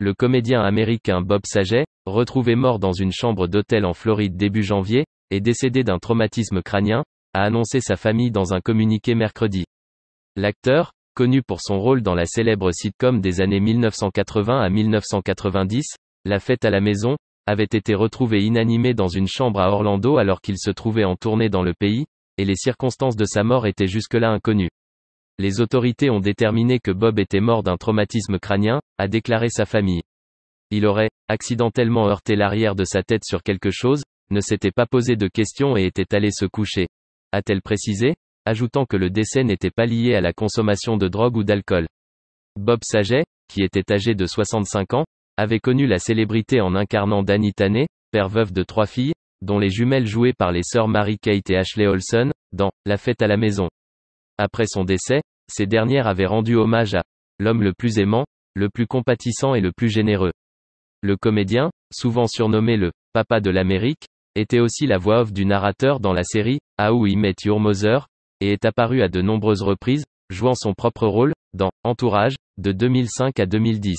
le comédien américain Bob Saget, retrouvé mort dans une chambre d'hôtel en Floride début janvier, et décédé d'un traumatisme crânien, a annoncé sa famille dans un communiqué mercredi. L'acteur, connu pour son rôle dans la célèbre sitcom des années 1980 à 1990, La fête à la maison, avait été retrouvé inanimé dans une chambre à Orlando alors qu'il se trouvait en tournée dans le pays, et les circonstances de sa mort étaient jusque-là inconnues les autorités ont déterminé que Bob était mort d'un traumatisme crânien, a déclaré sa famille. Il aurait, accidentellement heurté l'arrière de sa tête sur quelque chose, ne s'était pas posé de questions et était allé se coucher. A-t-elle précisé, ajoutant que le décès n'était pas lié à la consommation de drogue ou d'alcool. Bob Saget, qui était âgé de 65 ans, avait connu la célébrité en incarnant Danny Taney, père veuve de trois filles, dont les jumelles jouées par les sœurs Mary-Kate et Ashley Olson, dans La fête à la maison. Après son décès, ces dernières avaient rendu hommage à l'homme le plus aimant, le plus compatissant et le plus généreux. Le comédien, souvent surnommé le papa de l'Amérique, était aussi la voix off du narrateur dans la série How I Met Your Mother, et est apparu à de nombreuses reprises, jouant son propre rôle, dans Entourage, de 2005 à 2010.